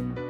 thank you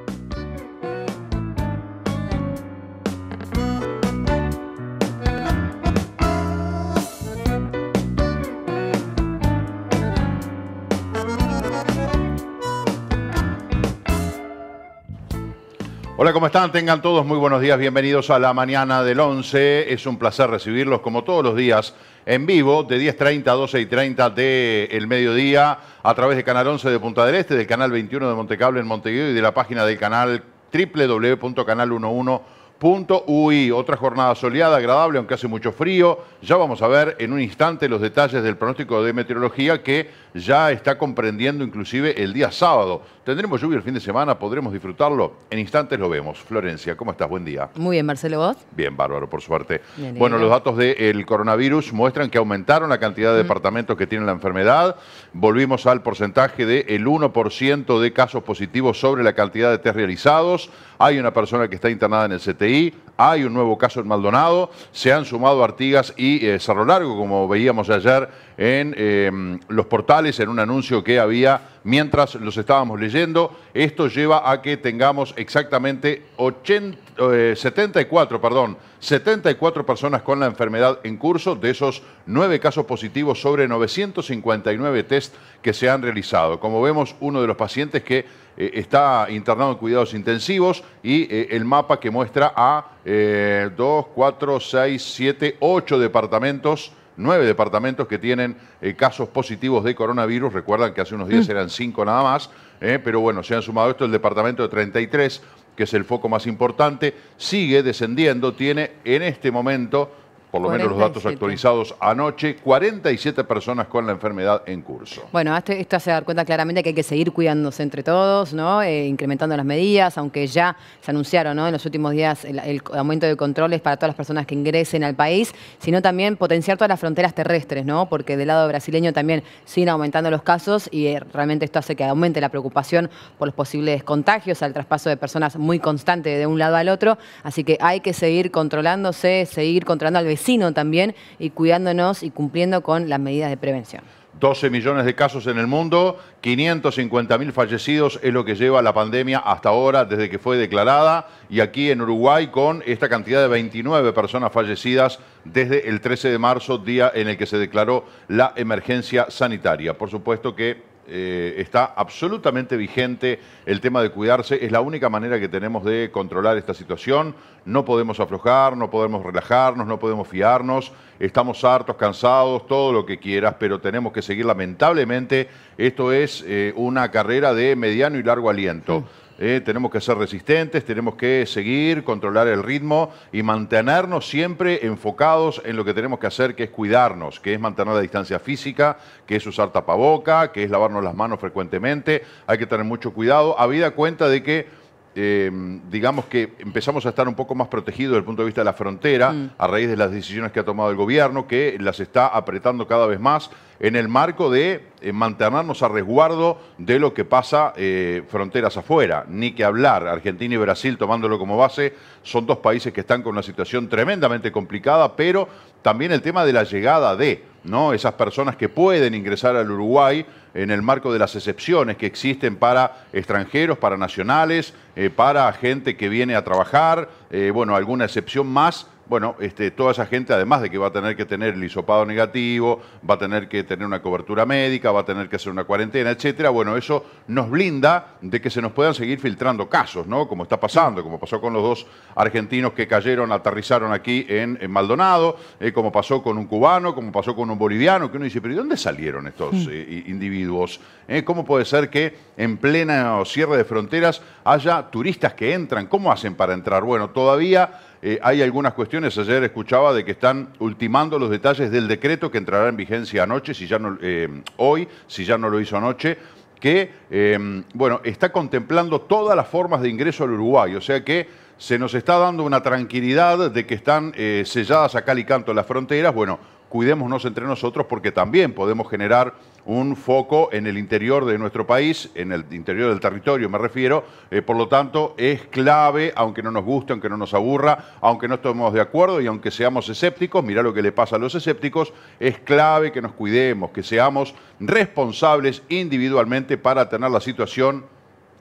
Hola, ¿cómo están? Tengan todos muy buenos días, bienvenidos a la mañana del 11. Es un placer recibirlos como todos los días en vivo de 10.30 a 12.30 del mediodía a través de Canal 11 de Punta del Este, del Canal 21 de Montecable en Montevideo y de la página del canal www.canal11.ui. Otra jornada soleada, agradable, aunque hace mucho frío. Ya vamos a ver en un instante los detalles del pronóstico de meteorología que ya está comprendiendo inclusive el día sábado. Tendremos lluvia el fin de semana, podremos disfrutarlo. En instantes lo vemos. Florencia, ¿cómo estás? Buen día. Muy bien, Marcelo, ¿vos? Bien, bárbaro, por suerte. bueno, los datos del coronavirus muestran que aumentaron la cantidad de departamentos que tienen la enfermedad. Volvimos al porcentaje del 1% de casos positivos sobre la cantidad de test realizados. Hay una persona que está internada en el CTI. Hay un nuevo caso en Maldonado. Se han sumado Artigas y eh, Cerro Largo, como veíamos ayer en em, los portales, en un anuncio que había mientras los estábamos leyendo. Esto lleva a que tengamos exactamente 74, eh, perdón, 74 personas con la enfermedad en curso, de esos 9 casos positivos sobre 959 test que se han realizado. Como vemos, uno de los pacientes que eh, está internado en cuidados intensivos y eh, el mapa que muestra a 2, 4, 6, 7, 8 departamentos nueve departamentos que tienen eh, casos positivos de coronavirus. Recuerdan que hace unos días mm. eran cinco nada más, eh, pero bueno, se han sumado esto el departamento de 33, que es el foco más importante. Sigue descendiendo, tiene en este momento por lo menos los datos actualizados anoche, 47 personas con la enfermedad en curso. Bueno, esto hace dar cuenta claramente que hay que seguir cuidándose entre todos, ¿no? Eh, incrementando las medidas, aunque ya se anunciaron en los últimos días el, aumento de controles para todas las personas que ingresen al país, sino también potenciar todas las fronteras terrestres, ¿no? porque del lado brasileño también siguen aumentando los casos y eh, realmente esto hace que aumente la preocupación por los posibles contagios, al traspaso de personas muy constante de un lado al otro, así que hay que seguir controlándose, seguir controlando al vecino sino también y cuidándonos y cumpliendo con las medidas de prevención. 12 millones de casos en el mundo, 550 mil fallecidos es lo que lleva la pandemia hasta ahora desde que fue declarada y aquí en Uruguay con esta cantidad de 29 personas fallecidas desde el 13 de marzo, día en el que se declaró la emergencia sanitaria. Por supuesto que eh, está absolutamente vigente el tema de cuidarse, es la única manera que tenemos de controlar esta situación, no podemos aflojar, no podemos relajarnos, no podemos fiarnos, estamos hartos, cansados, todo lo que quieras, pero tenemos que seguir lamentablemente, esto es eh, una carrera de mediano y largo aliento. Eh, tenemos que ser resistentes, tenemos que seguir, controlar el ritmo y mantenernos siempre enfocados en lo que tenemos que hacer, que es cuidarnos, que es mantener la distancia física, que es usar tapaboca, que es lavarnos las manos frecuentemente. Hay que tener mucho cuidado, habida cuenta de que eh, digamos que empezamos a estar un poco más protegidos desde el punto de vista de la frontera mm. a raíz de las decisiones que ha tomado el gobierno, que las está apretando cada vez más en el marco de en mantenernos a resguardo de lo que pasa eh, fronteras afuera. Ni que hablar, Argentina y Brasil, tomándolo como base, son dos países que están con una situación tremendamente complicada, pero también el tema de la llegada de... ¿no? Esas personas que pueden ingresar al Uruguay en el marco de las excepciones que existen para extranjeros, para nacionales, eh, para gente que viene a trabajar, eh, bueno, alguna excepción más bueno, este, toda esa gente, además de que va a tener que tener el hisopado negativo, va a tener que tener una cobertura médica, va a tener que hacer una cuarentena, etcétera, bueno, eso nos blinda de que se nos puedan seguir filtrando casos, ¿no? Como está pasando, como pasó con los dos argentinos que cayeron, aterrizaron aquí en, Maldonado, eh, como pasó con un cubano, como pasó con un boliviano, que uno dice, pero ¿y dónde salieron estos eh, individuos? ¿eh? ¿Cómo puede ser que en plena cierre de fronteras haya turistas que entran? ¿Cómo hacen para entrar? Bueno, todavía eh, hay algunas cuestiones, ayer escuchaba de que están ultimando los detalles del decreto que entrará en vigencia anoche, si ya no, eh, hoy, si ya no lo hizo anoche, que em, bueno, está contemplando todas las formas de ingreso al Uruguay, o sea que se nos está dando una tranquilidad de que están eh, selladas a cal y canto las fronteras, bueno, cuidémonos entre nosotros porque también podemos generar un foco en el interior de nuestro país, en el interior del territorio me refiero, eh, por lo tanto es clave, aunque no nos guste, aunque no nos aburra, aunque no estemos de acuerdo y aunque seamos escépticos, Mira lo que le pasa a los escépticos, es clave que nos cuidemos, que seamos responsables individualmente para tener la situación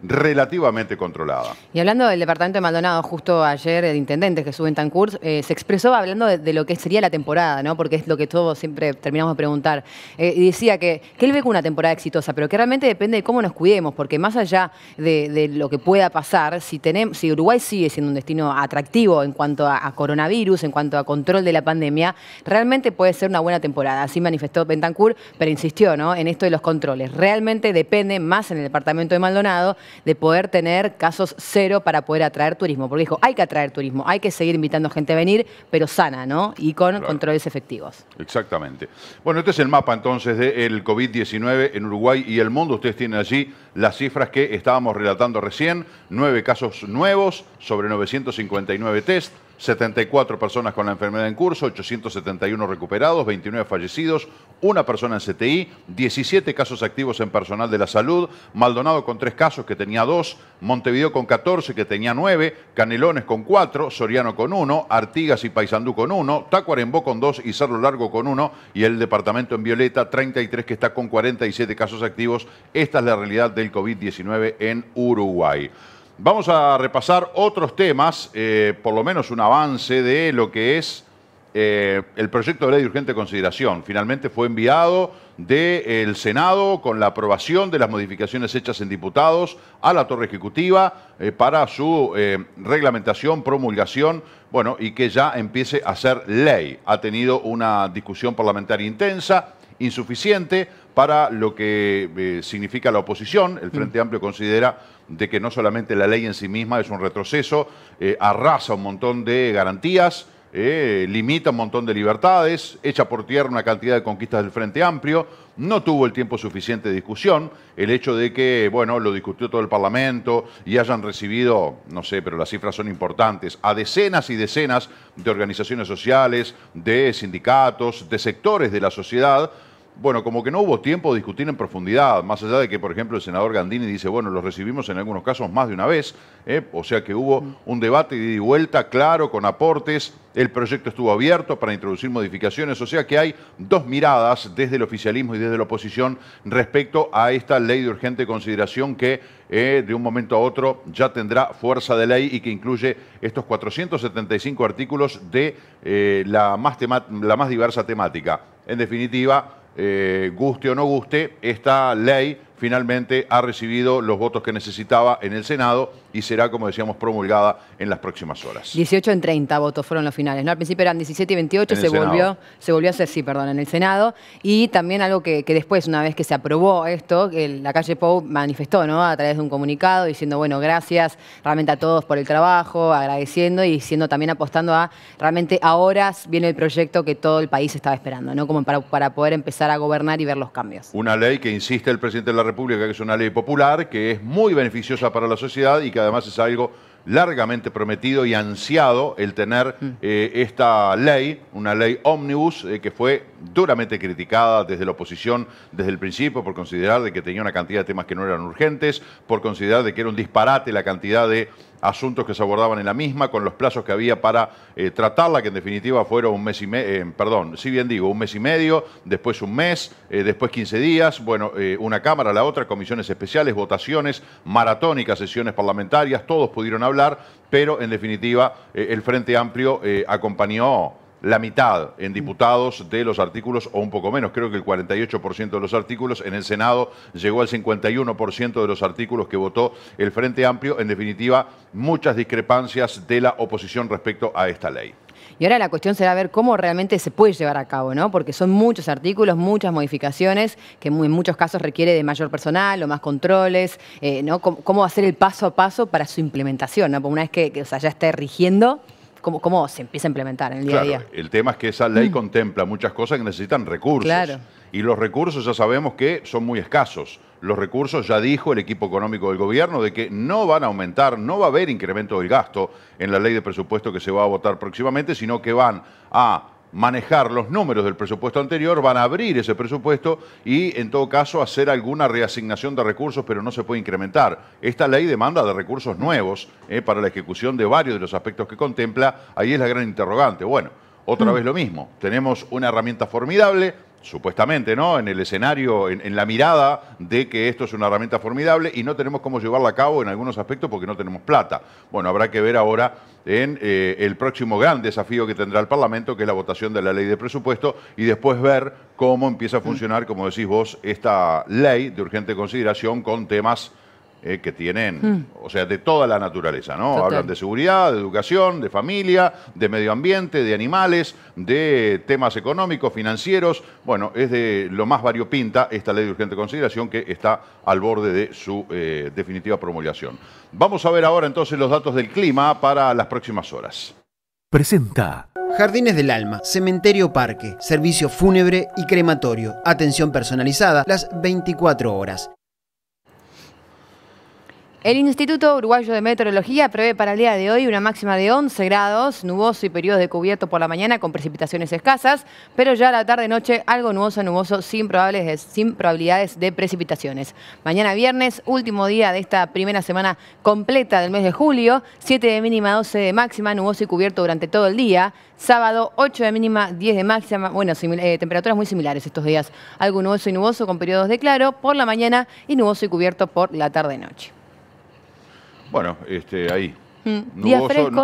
relativamente controlada. Y hablando del departamento de Maldonado, justo ayer el intendente que ventancur eh, se expresó hablando de, lo que sería la temporada, ¿no? Porque es lo que todos siempre terminamos de preguntar. Eh, y decía que, él ve con una temporada exitosa, pero que realmente depende de cómo nos cuidemos, porque más allá de, lo que pueda pasar, si Uruguay sigue siendo un destino atractivo en cuanto a, coronavirus, en cuanto a control de la pandemia, realmente puede ser una buena temporada. Así manifestó Bentancur, pero insistió, ¿no? En esto de los controles. Realmente depende más en el departamento de Maldonado de poder tener casos cero para poder atraer turismo. Porque dijo, hay que atraer turismo, hay que seguir invitando gente a venir, pero sana, ¿no? Y con controles efectivos. Exactamente. Bueno, este es el mapa entonces del COVID-19 en Uruguay y el mundo. Ustedes tienen allí las cifras que estábamos relatando recién. Nueve casos nuevos sobre 959 test. 74 personas con la enfermedad en curso, 871 recuperados, 29 fallecidos, una persona en CTI, 17 casos activos en personal de la salud, Maldonado con 3 casos que tenía 2, Montevideo con 14 que tenía 9, Canelones con 4, Soriano con 1, Artigas y Paysandú con 1, Tacuarembó con 2 y Cerro Largo con 1 y el departamento en Violeta 33 que está con 47 casos activos. Esta es la realidad del COVID-19 en Uruguay. Vamos a repasar otros temas, eh, por lo menos un avance de lo que es eh, el proyecto de ley de urgente consideración. Finalmente fue enviado del Senado con la aprobación de las modificaciones hechas en diputados a la Torre Ejecutiva eh, para su reglamentación, promulgación, bueno, y que ya empiece a ser ley. Ha tenido una discusión parlamentaria intensa, insuficiente para lo que significa la oposición. El Frente mm. Amplio considera de que no solamente la ley en sí misma es un retroceso, eh, arrasa un montón de garantías, eh, limita un montón de libertades, echa por tierra una cantidad de conquistas del Frente Amplio, no tuvo el tiempo suficiente de discusión, el hecho de que, bueno, lo discutió todo el Parlamento y hayan recibido, no sé, pero las cifras son importantes, a decenas y decenas de organizaciones sociales, de sindicatos, de sectores de la sociedad, bueno, como que no hubo tiempo de discutir en profundidad, más allá de que, por ejemplo, el senador Gandini dice, bueno, los recibimos en algunos casos más de una vez, ¿eh? o sea que hubo mm. un debate de vuelta, claro, con aportes, el proyecto estuvo abierto para introducir modificaciones, o sea que hay dos miradas desde el oficialismo y desde la oposición respecto a esta ley de urgente consideración que eh, de un momento a otro ya tendrá fuerza de ley y que incluye estos 475 artículos de eh, la más diversa temática. En definitiva, eh, guste o no guste, esta ley finalmente ha recibido los votos que necesitaba en el Senado y será, como decíamos, promulgada en las próximas horas. 18 en 30 votos fueron los finales, ¿no? Al principio eran 17 y 28, se volvió, se volvió a hacer, sí, perdón, en el Senado. Y también algo que, después, una vez que se aprobó esto, la calle Pou manifestó, ¿no? A través de un comunicado diciendo, bueno, gracias realmente a todos por el trabajo, agradeciendo y siendo también apostando a realmente ahora viene el proyecto que todo el país estaba esperando, ¿no? Como para, para poder empezar a gobernar y ver los cambios. Una ley que insiste el presidente de la República, que es una ley popular, que es muy beneficiosa para la sociedad y que además es algo largamente prometido y ansiado el tener mm. eh, esta ley, una ley ómnibus eh, que fue duramente criticada desde la oposición desde el principio por considerar de que tenía una cantidad de temas que no eran urgentes, por considerar de que era un disparate la cantidad de asuntos que se abordaban en la misma, con los plazos que había para eh, tratarla, que en definitiva fueron un mes y medio, eh, perdón, si bien digo, un mes y medio, después un mes, eh, después 15 días, bueno, una Cámara, la otra, comisiones especiales, votaciones maratónicas, sesiones parlamentarias, todos pudieron hablar, pero en definitiva el Frente Amplio acompañó la mitad en diputados de los artículos o un poco menos, creo que el 48% de los artículos, en el Senado llegó al 51% de los artículos que votó el Frente Amplio, en definitiva, muchas discrepancias de la oposición respecto a esta ley. Y ahora la cuestión será ver cómo realmente se puede llevar a cabo, ¿no? Porque son muchos artículos, muchas modificaciones, que en muchos casos requiere de mayor personal o más controles, eh, ¿no? cómo hacer el paso a paso para su implementación, ¿no? una vez que, ya esté rigiendo, cómo, se empieza a implementar en el día a día. El tema es que esa ley mm. contempla muchas cosas que necesitan recursos. Y los recursos ya sabemos que son muy escasos. Los recursos, ya dijo el equipo económico del gobierno, de que no van a aumentar, no va a haber incremento del gasto en la ley de presupuesto que se va a votar próximamente, sino que van a manejar los números del presupuesto anterior, van a abrir ese presupuesto y en todo caso hacer alguna reasignación de recursos, pero no se puede incrementar. Esta ley demanda de recursos nuevos eh, para la ejecución de varios de los aspectos que contempla. Ahí es la gran interrogante. Bueno, otra mm. vez lo mismo. Tenemos una herramienta formidable, supuestamente, ¿no? En el escenario, en, la mirada de que esto es una herramienta formidable y no tenemos cómo llevarla a cabo en algunos aspectos porque no tenemos plata. Bueno, habrá que ver ahora en eh, el próximo gran desafío que tendrá el Parlamento, que es la votación de la ley de presupuesto, y después ver cómo empieza a funcionar, como decís vos, esta ley de urgente consideración con temas eh, que tienen, hmm. o sea, de toda la naturaleza, ¿no? Hablan de seguridad, de educación, de familia, de medio ambiente, de animales, de temas económicos, financieros. Bueno, es de lo más variopinta esta ley de urgente consideración que está al borde de su eh, definitiva promulgación. Vamos a ver ahora entonces los datos del clima para las próximas horas. Presenta. Jardines del Alma, Cementerio Parque, Servicio Fúnebre y Crematorio. Atención personalizada las 24 horas. El Instituto Uruguayo de Meteorología prevé para el día de hoy una máxima de 11 grados, nuboso y periodos de cubierto por la mañana con precipitaciones escasas, pero ya a la tarde-noche algo nuboso, nuboso sin, probabilidades de precipitaciones. Mañana viernes, último día de esta primera semana completa del mes de julio, 7 de mínima, 12 de máxima, nuboso y cubierto durante todo el día. Sábado, 8 de mínima, 10 de máxima, bueno, eh, temperaturas muy similares estos días. Algo nuboso y nuboso con periodos de claro por la mañana y nuboso y cubierto por la tarde-noche. Bueno, este, ahí. Mm,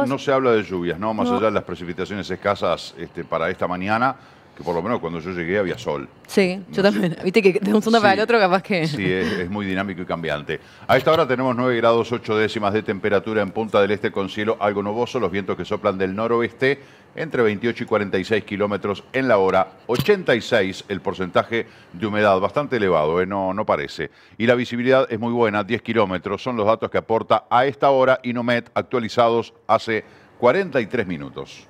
no, se habla de lluvias, ¿no? Más allá de las precipitaciones escasas este, para esta mañana, que por lo menos cuando yo llegué había sol. Sí, yo también. Viste que de un para el otro capaz que... Sí, es, muy dinámico y cambiante. A esta hora tenemos 9 grados 8 décimas de temperatura en Punta del Este con cielo algo nuboso, los vientos que soplan del noroeste entre 28 y 46 kilómetros en la hora, 86 el porcentaje de humedad, bastante elevado, ¿eh? no, no parece. Y la visibilidad es muy buena, 10 kilómetros, son los datos que aporta a esta hora INOMET actualizados hace 43 minutos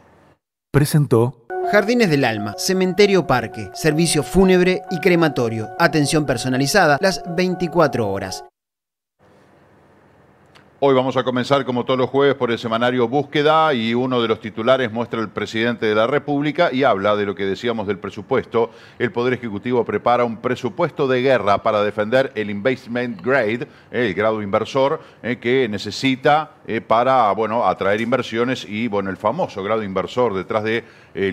presentó Jardines del Alma, Cementerio Parque, Servicio Fúnebre y Crematorio, atención personalizada las 24 horas. Hoy vamos a comenzar, como todos los jueves, por el semanario Búsqueda y uno de los titulares muestra al presidente de la República y habla de lo que decíamos del presupuesto. El Poder Ejecutivo prepara un presupuesto de guerra para defender el investment grade, el grado inversor, eh, que necesita eh, para bueno, atraer inversiones y bueno, el famoso grado inversor detrás de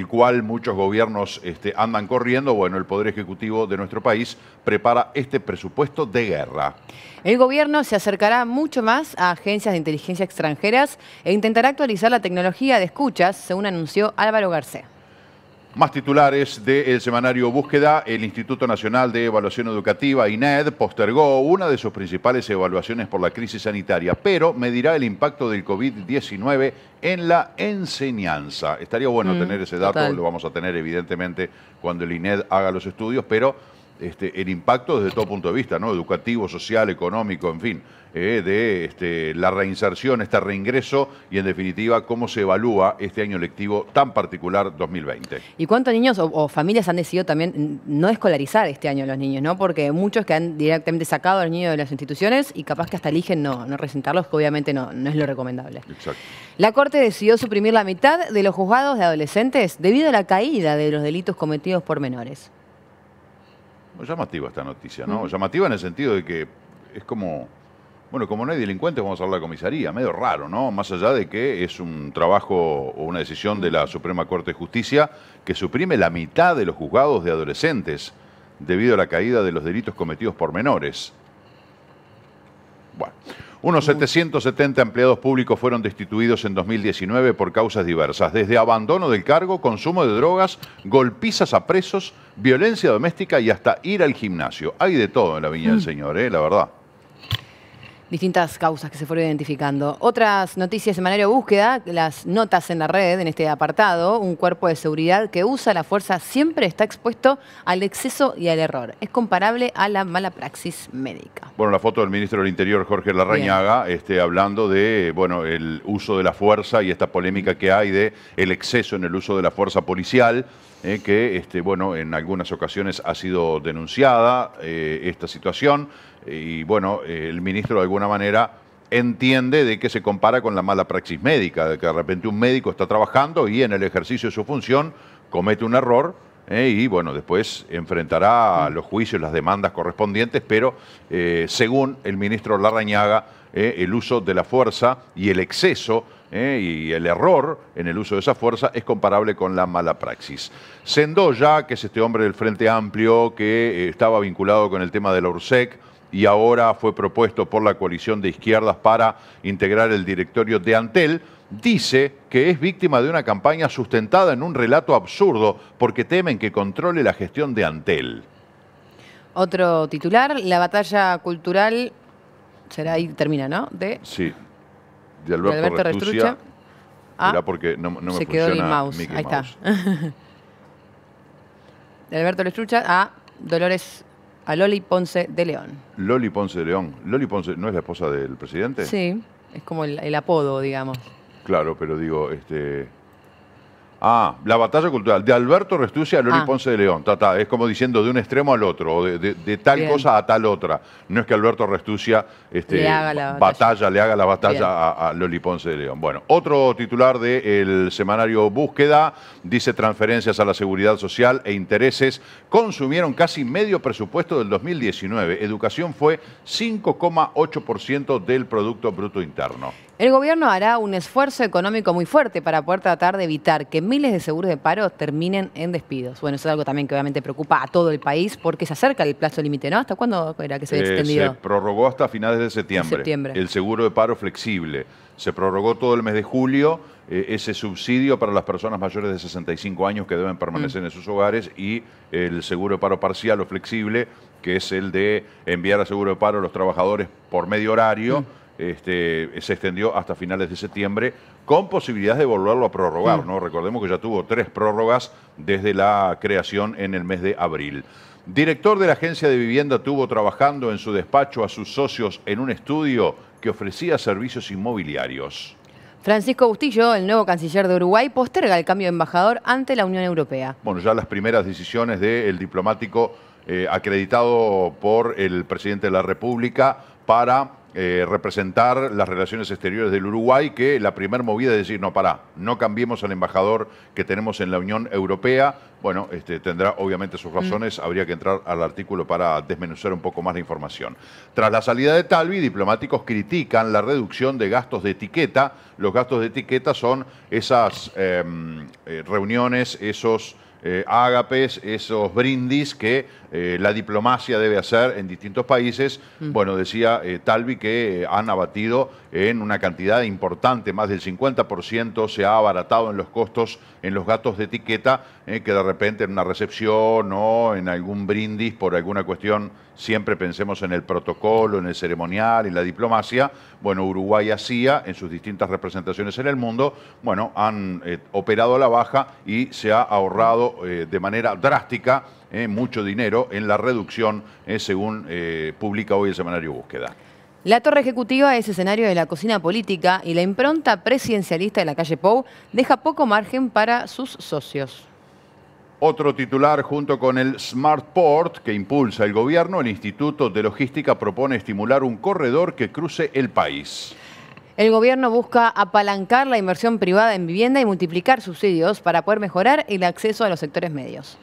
cual muchos gobiernos este, andan corriendo. Bueno, el Poder Ejecutivo de nuestro país prepara este presupuesto de guerra. El gobierno se acercará mucho más a agencias de inteligencia extranjeras e intentará actualizar la tecnología de escuchas, según anunció Álvaro García. Más titulares del semanario Búsqueda, el Instituto Nacional de Evaluación Educativa, INED, postergó una de sus principales evaluaciones por la crisis sanitaria, pero medirá el impacto del COVID-19 en la enseñanza. Estaría bueno mm, tener ese dato, lo vamos a tener evidentemente cuando el INED haga los estudios, pero este, el impacto desde todo punto de vista, ¿no? Educativo, social, económico, en fin, eh, de este, la reinserción, este reingreso y en definitiva cómo se evalúa este año lectivo tan particular 2020. ¿Y cuántos niños o, familias han decidido también no escolarizar este año a los niños, no? Porque muchos que han directamente sacado al niño de las instituciones y capaz que hasta eligen no, no resentarlos, que obviamente no, no es lo recomendable. La Corte decidió suprimir la mitad de los juzgados de adolescentes debido a la caída de los delitos cometidos por menores llamativa esta noticia, ¿no? Llamativa en el sentido de que es como, bueno, como no hay delincuentes, vamos a hablar de comisaría, medio raro, ¿no? Más allá de que es un trabajo o una decisión de la Suprema Corte de Justicia que suprime la mitad de los juzgados de adolescentes debido a la caída de los delitos cometidos por menores. Bueno. Unos 770 empleados públicos fueron destituidos en 2019 por causas diversas, desde abandono del cargo, consumo de drogas, golpizas a presos, violencia doméstica y hasta ir al gimnasio. Hay de todo en la Viña del mm. Señor, ¿eh? la verdad distintas causas que se fueron identificando. Otras noticias manera de búsqueda, las notas en la red, en este apartado, un cuerpo de seguridad que usa la fuerza siempre está expuesto al exceso y al error. Es comparable a la mala praxis médica. Bueno, la foto del ministro del Interior, Jorge Larrañaga, este, hablando de bueno, el uso de la fuerza y esta polémica que hay de el exceso en el uso de la fuerza policial. Eh, que este, bueno, en algunas ocasiones ha sido denunciada eh, esta situación y bueno, el ministro de alguna manera entiende de que se compara con la mala praxis médica, de que de repente un médico está trabajando y en el ejercicio de su función comete un error eh, y bueno, después enfrentará los juicios, las demandas correspondientes, pero eh, según el ministro Larrañaga, eh, el uso de la fuerza y el exceso y el error en el uso de esa fuerza es comparable con la mala praxis. Sendoya, que es este hombre del Frente Amplio que estaba vinculado con el tema de la URSEC, y ahora fue propuesto por la coalición de izquierdas para integrar el directorio de Antel, dice que es víctima de una campaña sustentada en un relato absurdo porque temen que controle la gestión de Antel. Otro titular, la batalla cultural, será ahí, termina, ¿no? De... Sí, de Alberto, de Alberto ah, porque no, me se quedó el mouse. ahí está. de Alberto Restrucha a Dolores a Loli Ponce de León. Loli Ponce de León. Loli Ponce, ¿no es la esposa del presidente? Sí, es como el, apodo, digamos. Claro, pero digo, este, Ah, la batalla cultural de Alberto Restucia a Loli ah. Ponce de León. es como diciendo de un extremo al otro, de, tal cosa a tal otra. No es que Alberto Restucia este, le haga la batalla. le haga la batalla a, Loli Ponce de León. Bueno, otro titular del semanario Búsqueda dice transferencias a la seguridad social e intereses consumieron casi medio presupuesto del 2019. Educación fue 5,8% del Producto Bruto Interno. El gobierno hará un esfuerzo económico muy fuerte para poder tratar de evitar que miles de seguros de paro terminen en despidos. Bueno, eso es algo también que obviamente preocupa a todo el país porque se acerca el plazo límite, ¿no? ¿Hasta cuándo era que se había eh, se prorrogó hasta finales de septiembre, El seguro de paro flexible. Se prorrogó todo el mes de julio eh, ese subsidio para las personas mayores de 65 años que deben permanecer mm. en sus hogares y el seguro de paro parcial o flexible, que es el de enviar a seguro de paro a los trabajadores por medio horario. Mm. Este, se extendió hasta finales de septiembre, con posibilidad de volverlo a prorrogar. ¿no? Recordemos que ya tuvo tres prórrogas desde la creación en el mes de abril. Director de la agencia de vivienda tuvo trabajando en su despacho a sus socios en un estudio que ofrecía servicios inmobiliarios. Francisco Bustillo, el nuevo canciller de Uruguay, posterga el cambio de embajador ante la Unión Europea. Bueno, ya las primeras decisiones del diplomático eh, acreditado por el presidente de la República para eh, representar las relaciones exteriores del Uruguay, que la primera movida es decir, no, pará, no cambiemos al embajador que tenemos en la Unión Europea. Bueno, este, tendrá obviamente sus mm. razones, habría que entrar al artículo para desmenuzar un poco más la información. Tras la salida de Talvi, diplomáticos critican la reducción de gastos de etiqueta. Los gastos de etiqueta son esas em, eh, reuniones, esos... Eh, ágapes, esos brindis que eh, la diplomacia debe hacer en distintos países. Mm. Bueno, decía eh, Talvi que han abatido en una cantidad importante, más del 50% se ha abaratado en los costos, en los gastos de etiqueta, eh, que de repente en una recepción o en algún brindis por alguna cuestión, siempre pensemos en el protocolo, en el ceremonial, en la diplomacia. Bueno, Uruguay hacía en sus distintas representaciones en el mundo, bueno, han eh, operado a la baja y se ha ahorrado eh, de manera drástica mucho dinero en la reducción, según publica hoy el semanario Búsqueda. La torre ejecutiva es escenario de la cocina política y la impronta presidencialista de la calle Pou deja poco margen para sus socios. Otro titular junto con el Smart Port que impulsa el gobierno, el Instituto de Logística propone estimular un corredor que cruce el país. El gobierno busca apalancar la inversión privada en vivienda y multiplicar subsidios para poder mejorar el acceso a los sectores medios.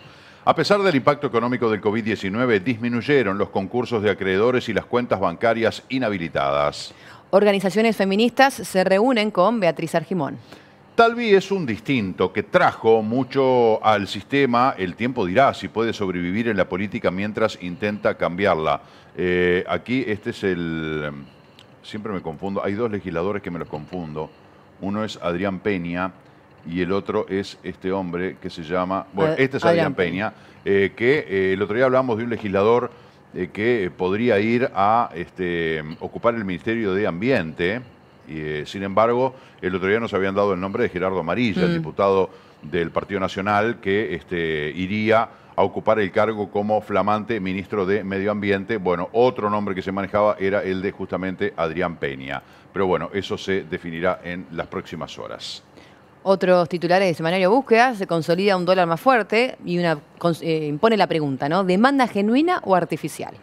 A pesar del impacto económico del COVID-19, disminuyeron los concursos de acreedores y las cuentas bancarias inhabilitadas. Organizaciones feministas se reúnen con Beatriz Argimón. Talvi es un distinto que trajo mucho al sistema. El tiempo dirá si puede sobrevivir en la política mientras intenta cambiarla. Eh, aquí este es el... Siempre me confundo. Hay dos legisladores que me los confundo. Uno es Adrián Peña y el otro es este hombre que se llama, bueno, este es Adrián Peña, eh, que eh, el otro día hablamos de un legislador eh, que podría ir a este, ocupar el Ministerio de Ambiente, y, sin embargo, el otro día nos habían dado el nombre de Gerardo Amarilla, el mm. diputado del Partido Nacional, que este, iría a ocupar el cargo como flamante ministro de Medio Ambiente. Bueno, otro nombre que se manejaba era el de justamente Adrián Peña. Pero bueno, eso se definirá en las próximas horas. Otros titulares de Semanario Búsqueda, se consolida un dólar más fuerte y una, eh, impone la pregunta, ¿no? ¿Demanda genuina o artificial?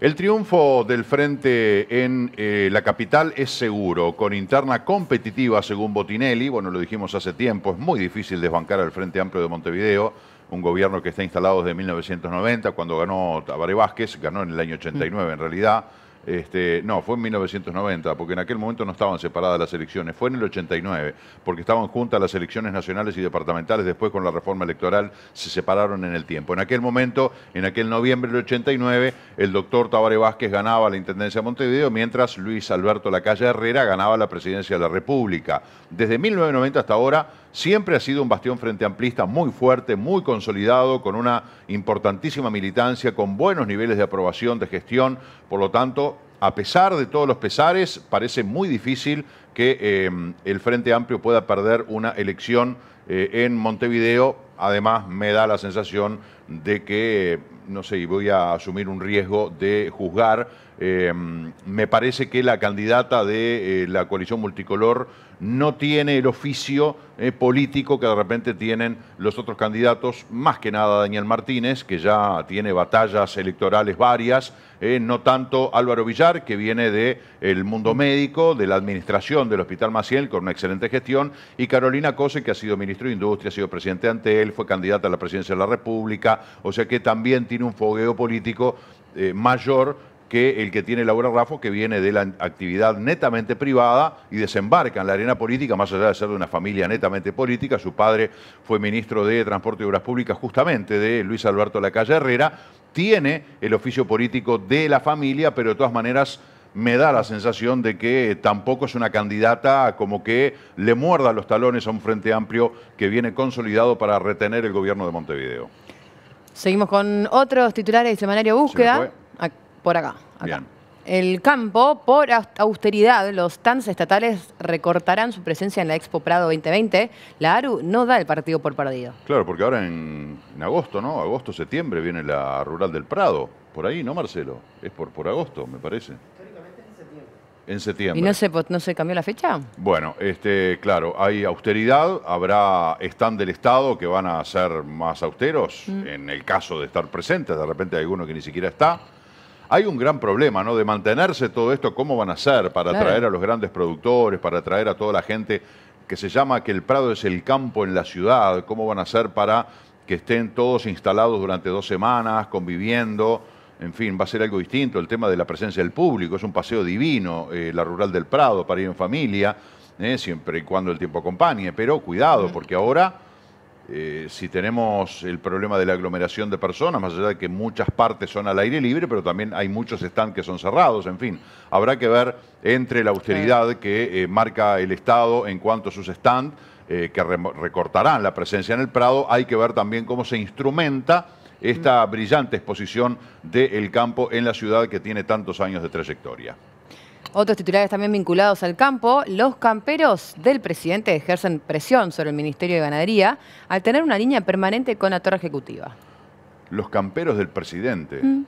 El triunfo del frente en eh, la capital es seguro, con interna competitiva según Botinelli, bueno, lo dijimos hace tiempo, es muy difícil desbancar al Frente Amplio de Montevideo, un gobierno que está instalado desde 1990, cuando ganó Tabaré Vázquez, ganó en el año 89 en realidad, este, no, fue en 1990, porque en aquel momento no estaban separadas las elecciones, fue en el 89, porque estaban juntas las elecciones nacionales y departamentales, después con la reforma electoral se separaron en el tiempo. En aquel momento, en aquel noviembre del 89, el doctor Tabare Vázquez ganaba la Intendencia de Montevideo, mientras Luis Alberto Lacalle Herrera ganaba la Presidencia de la República. Desde 1990 hasta ahora siempre ha sido un bastión frente amplista muy fuerte, muy consolidado, con una importantísima militancia, con buenos niveles de aprobación, de gestión. Por lo tanto, a pesar de todos los pesares, parece muy difícil que eh, el Frente Amplio pueda perder una elección eh, en Montevideo. Además, me da la sensación de que, eh, no sé, voy a asumir un riesgo de juzgar Em, me parece que la candidata de eh, la coalición multicolor no tiene el oficio eh, político que de repente tienen los otros candidatos, más que nada Daniel Martínez, que ya tiene batallas electorales varias, eh, no tanto Álvaro Villar, que viene del mundo médico, de la administración del Hospital Maciel, con una excelente gestión, y Carolina Cose, que ha sido ministro de Industria, ha sido presidente ante él, fue candidata a la presidencia de la República, o sea que también tiene un fogueo político mayor que el que tiene Laura Raffo, que viene de la actividad netamente privada y desembarca en la arena política, más allá de ser de una familia netamente política. Su padre fue ministro de Transporte y Obras Públicas, justamente de Luis Alberto Lacalle Herrera. Tiene el oficio político de la familia, pero de todas maneras me da la sensación de que tampoco es una candidata como que le muerda los talones a un frente amplio que viene consolidado para retener el gobierno de Montevideo. Seguimos con otros titulares de Semanario Búsqueda. Por acá. Bien. El campo, por austeridad, los TANs estatales recortarán su presencia en la Expo Prado 2020. La ARU no da el partido por perdido. Claro, porque ahora en, agosto, ¿no? Agosto, septiembre viene la Rural del Prado. Por ahí, ¿no, Marcelo? Es por, agosto, me parece. Históricamente en septiembre. En septiembre. ¿Y no se, cambió la fecha? Bueno, este, claro, hay austeridad, habrá stand del Estado que van a ser más austeros, mm. en el caso de estar presentes, de repente hay alguno que ni siquiera está. Hay un gran problema, ¿no? De mantenerse todo esto, ¿cómo van a hacer para traer atraer a los grandes productores, para atraer a toda la gente que se llama que el Prado es el campo en la ciudad? ¿Cómo van a hacer para que estén todos instalados durante dos semanas, conviviendo? En fin, va a ser algo distinto el tema de la presencia del público. Es un paseo divino, eh, la rural del Prado, para ir en familia, eh, siempre y cuando el tiempo acompañe. Pero cuidado, porque ahora eh, si tenemos el problema de la aglomeración de personas, más allá de que muchas partes son al aire libre, pero también hay muchos stands que son cerrados, en fin, habrá que ver entre la austeridad que eh, marca el Estado en cuanto a sus stands, eh, que recortarán la presencia en el Prado, hay que ver también cómo se instrumenta esta mm. brillante exposición del campo en la ciudad que tiene tantos años de trayectoria. Otros titulares también vinculados al campo, los camperos del presidente ejercen presión sobre el Ministerio de Ganadería al tener una línea permanente con la torre ejecutiva. Los camperos del presidente. Mm.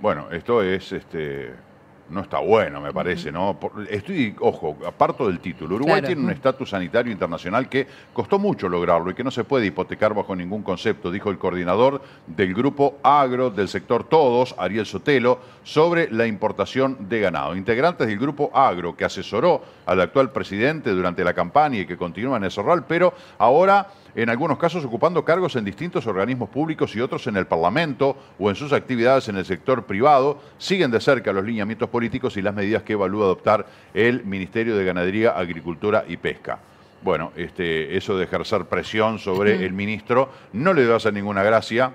Bueno, esto es este, no está bueno, me parece, ¿no? Estoy, ojo, aparto del título. Uruguay tiene un estatus sanitario internacional que costó mucho lograrlo y que no se puede hipotecar bajo ningún concepto, dijo el coordinador del grupo agro del sector Todos, Ariel Sotelo, sobre la importación de ganado. Integrantes del grupo agro que asesoró al actual presidente durante la campaña y que continúa en el Zorral, pero ahora en algunos casos ocupando cargos en distintos organismos públicos y otros en el Parlamento o en sus actividades en el sector privado, siguen de cerca los lineamientos políticos y las medidas que evalúa adoptar el Ministerio de Ganadería, Agricultura y Pesca. Bueno, este, eso de ejercer presión sobre el ministro no le va a hacer ninguna gracia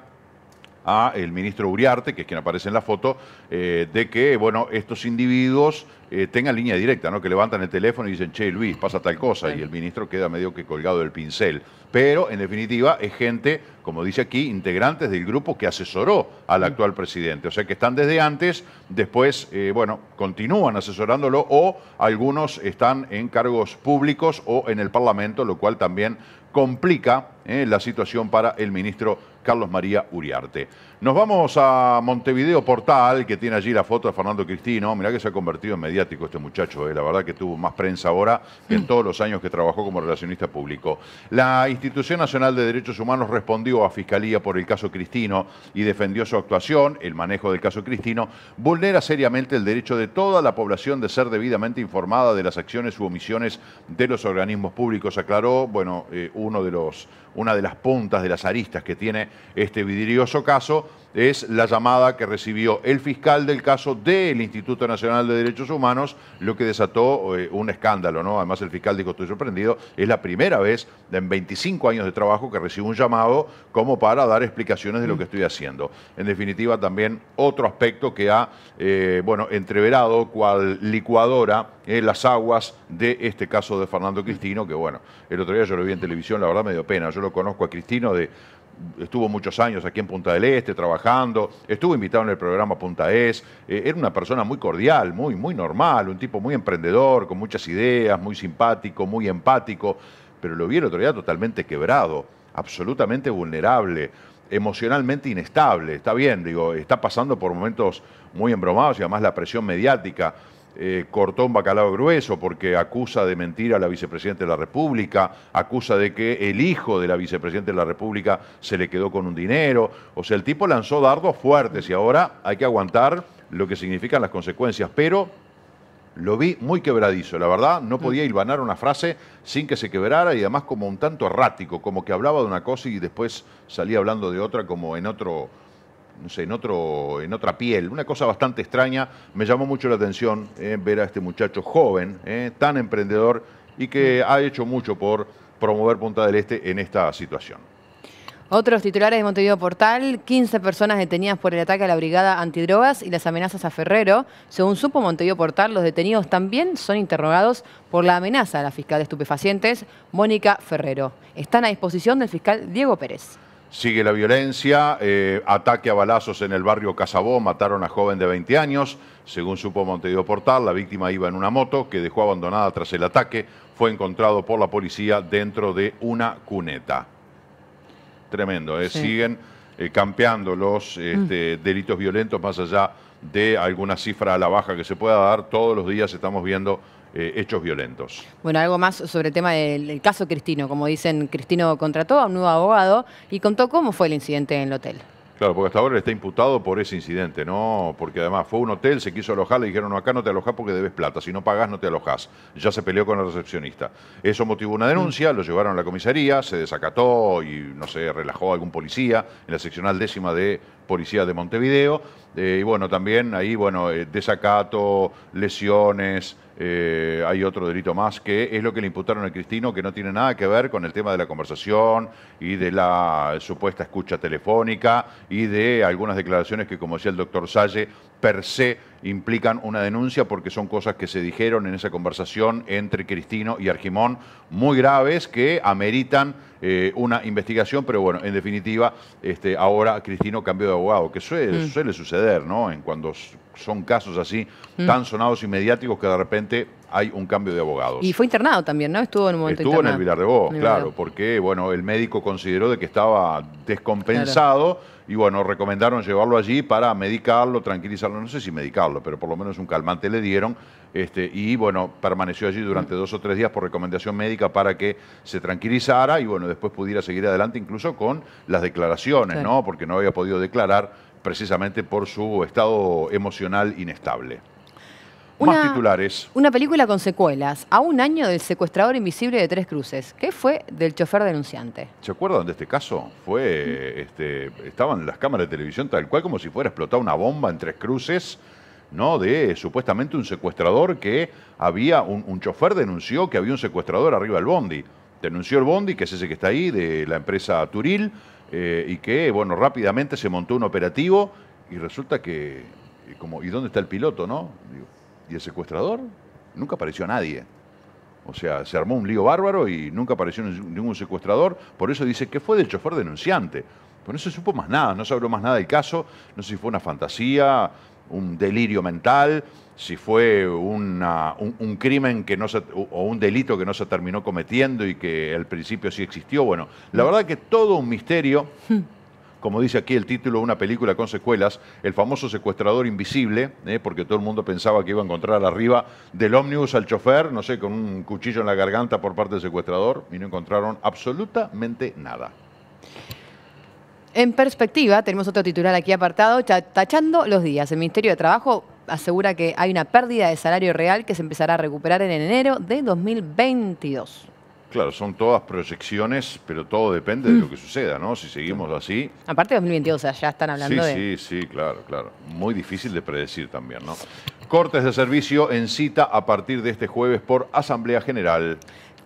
a el ministro Uriarte, que es quien aparece en la foto, eh, de que, bueno, estos individuos eh, tengan línea directa, ¿no? Que levantan el teléfono y dicen, che, Luis, pasa tal cosa, y el ministro queda medio que colgado del pincel. Pero, en definitiva, es gente, como dice aquí, integrantes del grupo que asesoró al actual presidente. O sea, que están desde antes, después, eh, bueno, continúan asesorándolo o algunos están en cargos públicos o en el Parlamento, lo cual también complica la situación para el ministro Carlos María Uriarte. Nos vamos a Montevideo Portal, que tiene allí la foto de Fernando Cristino. Mirá que se ha convertido en mediático este muchacho, eh. la verdad que tuvo más prensa ahora que en mm. todos los años que trabajó como relacionista público. La Institución Nacional de Derechos Humanos respondió a Fiscalía por el caso Cristino y defendió su actuación, el manejo del caso Cristino, vulnera seriamente el derecho de toda la población de ser debidamente informada de las acciones u omisiones de los organismos públicos, aclaró, bueno, eh, uno de los, una de las puntas de las aristas que tiene este vidrioso caso es la llamada que recibió el fiscal del caso del Instituto Nacional de Derechos Humanos, lo que desató eh, un escándalo, ¿no? Además el fiscal dijo, estoy sorprendido, es la primera vez en 25 años de trabajo que recibo un llamado como para dar explicaciones de lo mm. que estoy haciendo. En definitiva, también otro aspecto que ha, eh, bueno, entreverado cual licuadora en eh, las aguas de este caso de Fernando Cristino, que bueno, el otro día yo lo vi en televisión, la verdad me dio pena, yo lo conozco a Cristino de estuvo muchos años aquí en Punta del Este trabajando, estuvo invitado en el programa Punta Es, eh, era una persona muy cordial, muy, muy normal, un tipo muy emprendedor, con muchas ideas, muy simpático, muy empático, pero lo vi el otro día totalmente quebrado, absolutamente vulnerable, emocionalmente inestable, está bien, digo, está pasando por momentos muy embromados y además la presión mediática eh, cortó un bacalao grueso porque acusa de mentir a la vicepresidenta de la República, acusa de que el hijo de la vicepresidenta de la República se le quedó con un dinero. O sea, el tipo lanzó dardos fuertes y ahora hay que aguantar lo que significan las consecuencias. Pero lo vi muy quebradizo, la verdad, no podía mm. hilvanar una frase sin que se quebrara y además como un tanto errático, como que hablaba de una cosa y después salía hablando de otra como en otro no sé, en, otro, en otra piel. Una cosa bastante extraña, me llamó mucho la atención eh, ver a este muchacho joven, eh, tan emprendedor y que mm. ha hecho mucho por promover Punta del Este en esta situación. Otros titulares de Montevideo Portal, 15 personas detenidas por el ataque a la brigada antidrogas y las amenazas a Ferrero. Según supo Montevideo Portal, los detenidos también son interrogados por la amenaza a la fiscal de estupefacientes, Mónica Ferrero. Están a disposición del fiscal Diego Pérez. Sigue la violencia, eh, ataque a balazos en el barrio Casabó, mataron a joven de 20 años. Según supo Montevideo Portal, la víctima iba en una moto que dejó abandonada tras el ataque. Fue encontrado por la policía dentro de una cuneta. Tremendo, ¿eh? siguen eh, campeando los mm. este, delitos violentos más allá de alguna cifra a la baja que se pueda dar. Todos los días estamos viendo eh, hechos violentos. Bueno, algo más sobre el tema del, caso Cristino. Como dicen, Cristino contrató a un nuevo abogado y contó cómo fue el incidente en el hotel. Claro, porque hasta ahora está imputado por ese incidente, ¿no? Porque además fue un hotel, se quiso alojar, le dijeron, no, acá no te alojas porque debes plata, si no pagás no te alojas. Ya se peleó con el recepcionista. Eso motivó una denuncia, lo llevaron a la comisaría, se desacató y, no sé, relajó a algún policía en la seccional décima de Policía de Montevideo. Eh, y bueno, también ahí, bueno, eh, desacato, lesiones, eh, hay otro delito más, que es lo que le imputaron a Cristino, que no tiene nada que ver con el tema de la conversación y de la supuesta escucha telefónica y de algunas declaraciones que, como decía el doctor Salle, per se implican una denuncia porque son cosas que se dijeron en esa conversación entre Cristino y Argimón, muy graves que ameritan eh, una investigación, pero bueno, en definitiva, este, ahora Cristino cambió de abogado, que suele, mm. suceder, ¿no? En cuando son casos así, mm. tan sonados y mediáticos que de repente hay un cambio de abogados. Y fue internado también, ¿no? Estuvo en un momento Estuvo en el Vilar de claro, porque, bueno, el médico consideró de que estaba descompensado y bueno, recomendaron llevarlo allí para medicarlo, tranquilizarlo, no sé si medicarlo, pero por lo menos un calmante le dieron, este, y bueno, permaneció allí durante dos o tres días por recomendación médica para que se tranquilizara y bueno, después pudiera seguir adelante incluso con las declaraciones, ¿no? Porque no había podido declarar precisamente por su estado emocional inestable. Más titulares. Una película con secuelas, a un año del secuestrador invisible de Tres Cruces. ¿Qué fue del chofer denunciante? ¿Se acuerdan de este caso? Fue, mm. este, estaban las cámaras de televisión tal cual como si fuera explotada una bomba en Tres Cruces, ¿no? De supuestamente un secuestrador que había, un, chofer denunció que había un secuestrador arriba del bondi. Denunció el bondi, que es ese que está ahí, de la empresa Turil, eh, y que, bueno, rápidamente se montó un operativo y resulta que, como, ¿y dónde está el piloto, no? ¿Y el secuestrador? Nunca apareció nadie. O sea, se armó un lío bárbaro y nunca apareció ningún secuestrador. Por eso dice que fue del chofer denunciante. Pero no se supo más nada, no se habló más nada del caso. No sé si fue una fantasía, un delirio mental, si fue un, crimen que no o un delito que no se terminó cometiendo y que al principio sí existió. Bueno, la mm. verdad que todo un misterio hmm como dice aquí el título de una película con secuelas, el famoso secuestrador invisible, eh, porque todo el mundo pensaba que iba a encontrar arriba del ómnibus al chofer, no sé, con un cuchillo en la garganta por parte del secuestrador, y no encontraron absolutamente nada. En perspectiva, tenemos otro titular aquí apartado, tachando los días. El Ministerio de Trabajo asegura que hay una pérdida de salario real que se empezará a recuperar en enero de 2022. Claro, son todas proyecciones, pero todo depende de lo que suceda, ¿no? Si seguimos así. Aparte de 2022, ya están hablando sí, de. Sí, sí, claro, claro. Muy difícil de predecir también, ¿no? Cortes de servicio en cita a partir de este jueves por Asamblea General.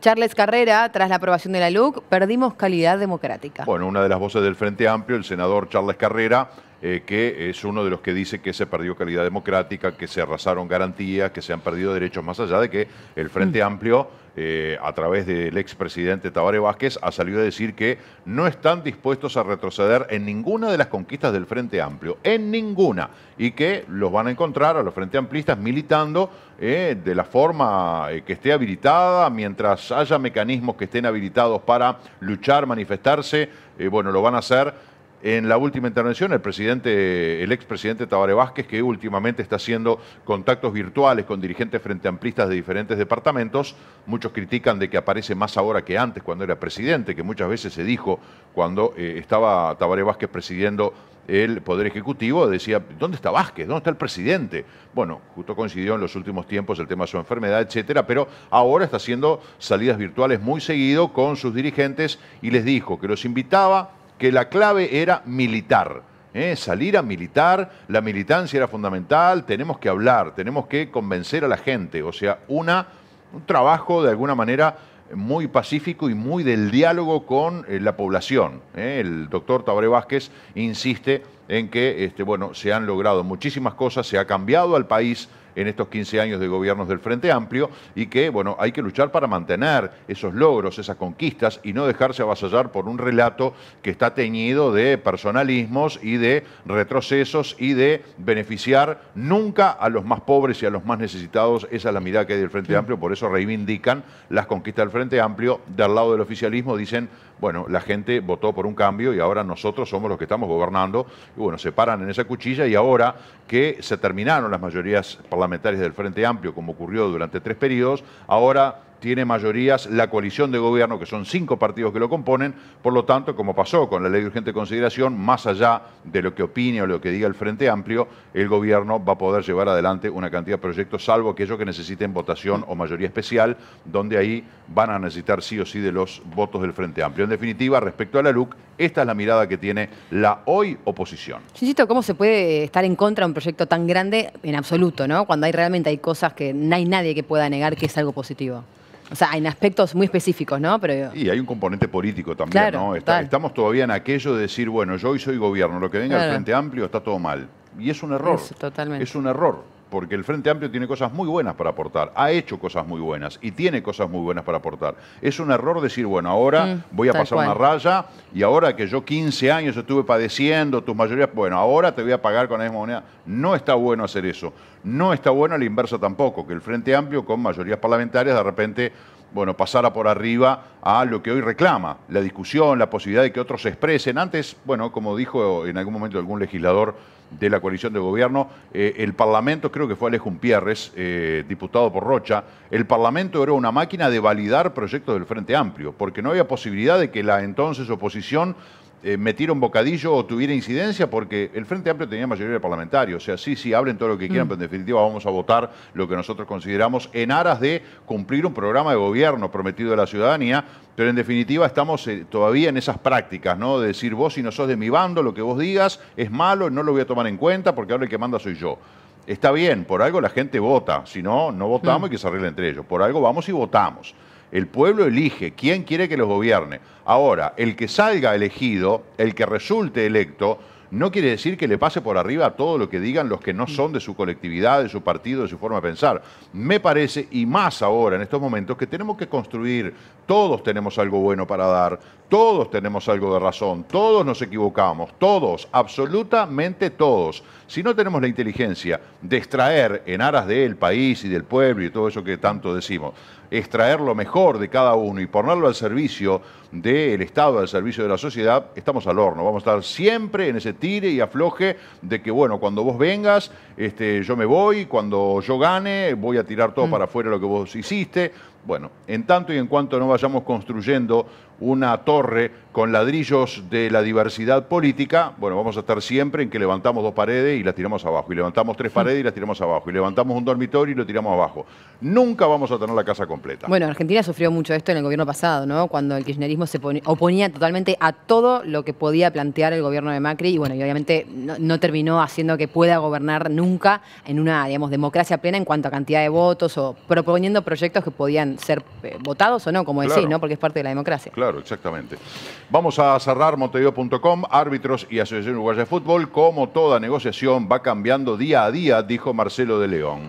Charles Carrera, tras la aprobación de la LUC, perdimos calidad democrática. Bueno, una de las voces del Frente Amplio, el senador Charles Carrera, eh, que es uno de los que dice que se perdió calidad democrática, que se arrasaron garantías, que se han perdido derechos, más allá de que el Frente mm. Amplio, eh, a través del expresidente Tabaré Vázquez, ha salido a decir que no están dispuestos a retroceder en ninguna de las conquistas del Frente Amplio, en ninguna, y que los van a encontrar a los Frente Amplistas militando eh, de la forma que esté habilitada, mientras haya mecanismos que estén habilitados para luchar, manifestarse, bueno, lo van a hacer en la última intervención el presidente, el expresidente Tabaré Vázquez, que últimamente está haciendo contactos virtuales con dirigentes frente amplistas de diferentes departamentos. Muchos critican de que aparece más ahora que antes cuando era presidente, que muchas veces se dijo cuando eh, estaba Tabaré Vázquez presidiendo el Poder Ejecutivo, decía, ¿dónde está Vázquez? ¿Dónde está el presidente? Bueno, justo coincidió en los últimos tiempos el tema de su enfermedad, etcétera, pero ahora está haciendo salidas virtuales muy seguido con sus dirigentes y les dijo que los invitaba que la clave era militar. ¿eh? Salir a militar, la militancia era fundamental, tenemos que hablar, tenemos que convencer a la gente. O sea, una, un trabajo de alguna manera muy pacífico y muy del diálogo con eh, la población. ¿eh? El doctor Tabaré Vázquez insiste en que este, bueno, se han logrado muchísimas cosas, se ha cambiado al país en estos 15 años de gobiernos del Frente Amplio y que, bueno, hay que luchar para mantener esos logros, esas conquistas y no dejarse avasallar por un relato que está teñido de personalismos y de retrocesos y de beneficiar nunca a los más pobres y a los más necesitados. Esa es la mirada que hay del Frente Amplio, por eso reivindican las conquistas del Frente Amplio. Del lado del oficialismo dicen bueno, la gente votó por un cambio y ahora nosotros somos los que estamos gobernando. Y bueno, se paran en esa cuchilla y ahora que se terminaron las mayorías parlamentarias del Frente Amplio, como ocurrió durante tres periodos, ahora tiene mayorías la coalición de gobierno, que son cinco partidos que lo componen, por lo tanto, como pasó con la ley de urgente consideración, más allá de lo que opine o lo que diga el Frente Amplio, el gobierno va a poder llevar adelante una cantidad de proyectos, salvo aquellos que necesiten votación o mayoría especial, donde ahí van a necesitar sí o sí de los votos del Frente Amplio. En definitiva, respecto a la LUC, esta es la mirada que tiene la hoy oposición. Chichito, ¿cómo se puede estar en contra de un proyecto tan grande en absoluto, ¿no? cuando hay realmente hay cosas que no hay nadie que pueda negar que es algo positivo? O sea, en aspectos muy específicos, ¿no? Pero... Y hay un componente político también, ¿no? estamos todavía en aquello de decir, bueno, yo hoy soy gobierno, lo que venga al Frente Amplio está todo mal. Y es un error. totalmente. Es un error porque el Frente Amplio tiene cosas muy buenas para aportar, ha hecho cosas muy buenas y tiene cosas muy buenas para aportar. Es un error decir, bueno, ahora mm, voy a pasar una raya y ahora que yo 15 años estuve padeciendo tus mayorías, bueno, ahora te voy a pagar con la misma moneda. No está bueno hacer eso. No está bueno la inversa tampoco, que el Frente Amplio con mayorías parlamentarias de repente bueno, pasara por arriba a lo que hoy reclama, la discusión, la posibilidad de que otros se expresen. Antes, bueno, como dijo en algún momento algún legislador de la coalición de gobierno, eh, el Parlamento, creo que fue Alejo Pierres, eh, diputado por Rocha, el Parlamento era una máquina de validar proyectos del Frente Amplio, porque no había posibilidad de que la entonces oposición eh, un bocadillo o tuviera incidencia, porque el Frente Amplio tenía mayoría de parlamentarios. O sea, sí, sí, hablen todo lo que quieran, mm. pero en definitiva vamos a votar lo que nosotros consideramos en aras de cumplir un programa de gobierno prometido a la ciudadanía, pero en definitiva estamos eh, todavía en esas prácticas, ¿no? De decir, vos si no sos de mi bando, lo que vos digas es malo, no lo voy a tomar en cuenta, porque ahora el que manda soy yo. Está bien, por algo la gente vota, si no, no votamos mm. y que se arregle entre ellos. Por algo vamos y votamos. El pueblo elige quién quiere que los gobierne. Ahora, el que salga elegido, el que resulte electo, no quiere decir que le pase por arriba todo lo que digan los que no son de su colectividad, de su partido, de su forma de pensar. Me parece, y más ahora en estos momentos, que tenemos que construir, todos tenemos algo bueno para dar, todos tenemos algo de razón, todos nos equivocamos, todos, absolutamente todos. Si no tenemos la inteligencia de extraer en aras del país y del pueblo y todo eso que tanto decimos, extraer lo mejor de cada uno y ponerlo al servicio del Estado, al servicio de la sociedad, estamos al horno. Vamos a estar siempre en ese tire y afloje de que, bueno, cuando vos vengas, este, yo me voy, cuando yo gane, voy a tirar todo mm. para afuera lo que vos hiciste. Bueno, en tanto y en cuanto no vayamos construyendo una torre con ladrillos de la diversidad política, bueno, vamos a estar siempre en que levantamos dos paredes y las tiramos abajo, y levantamos tres paredes y las tiramos abajo, y levantamos un dormitorio y lo tiramos abajo. Nunca vamos a tener la casa completa. Bueno, Argentina sufrió mucho esto en el gobierno pasado, ¿no? Cuando el kirchnerismo se oponía totalmente a todo lo que podía plantear el gobierno de Macri, y bueno, y obviamente no, terminó haciendo que pueda gobernar nunca en una, digamos, democracia plena en cuanto a cantidad de votos o proponiendo proyectos que podían ser eh, votados o no, como decís, ¿no? Porque es parte de la democracia. Claro claro, exactamente. Vamos a cerrar montevideo.com, árbitros y Asociación Uruguaya de Fútbol, como toda negociación va cambiando día a día, dijo Marcelo de León.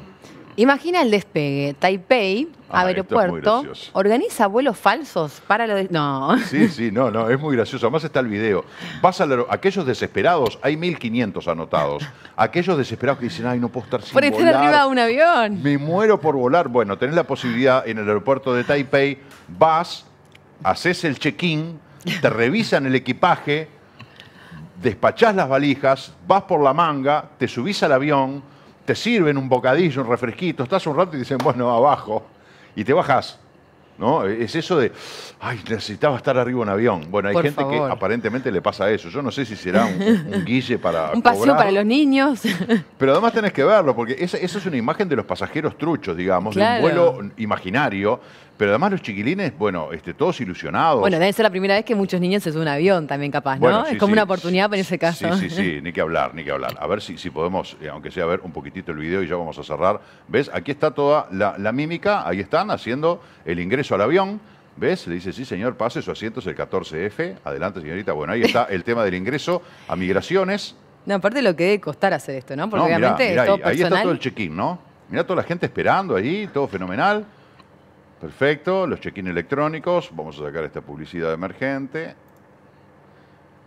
Imagina el despegue. Taipei, ah, aeropuerto, organiza vuelos falsos para lo No. Sí, sí, no, no, es muy gracioso. Además está el video. Vas a aquellos desesperados, hay 1.500 anotados. Aquellos desesperados que dicen, ay, no puedo estar sin Por estar arriba de un avión. Me muero por volar. Bueno, tenés la posibilidad en el aeropuerto de Taipei, vas, haces el check-in, te revisan el equipaje, despachás las valijas, vas por la manga, te subís al avión, te sirven un bocadillo, un refresquito, estás un rato y dicen, bueno, abajo, y te bajas ¿No? Es eso de, ay, necesitaba estar arriba un avión. Bueno, hay gente que aparentemente le pasa eso. Yo no sé si será un, guille para. un paseo para los niños. pero además tenés que verlo, porque esa, es una imagen de los pasajeros truchos, digamos, de un vuelo imaginario pero además los chiquilines, bueno, este, todos ilusionados. Bueno, debe ser la primera vez que muchos niños se suben a un avión también capaz, ¿no? es como una oportunidad para ese caso. Sí, sí, sí, ni que hablar, ni que hablar. A ver si, si podemos, eh, aunque sea ver un poquitito el video y ya vamos a cerrar. ¿Ves? Aquí está toda la, mímica, ahí están haciendo el ingreso al avión. ¿Ves? Le dice, sí, señor, pase, su asiento es el 14F. Adelante, señorita. Bueno, ahí está el tema del ingreso a migraciones. No, aparte lo que debe costar hacer esto, ¿no? Porque obviamente todo ahí, está todo el check-in, ¿no? mira toda la gente esperando ahí, todo fenomenal. Perfecto, los check-in electrónicos. Vamos a sacar esta publicidad emergente.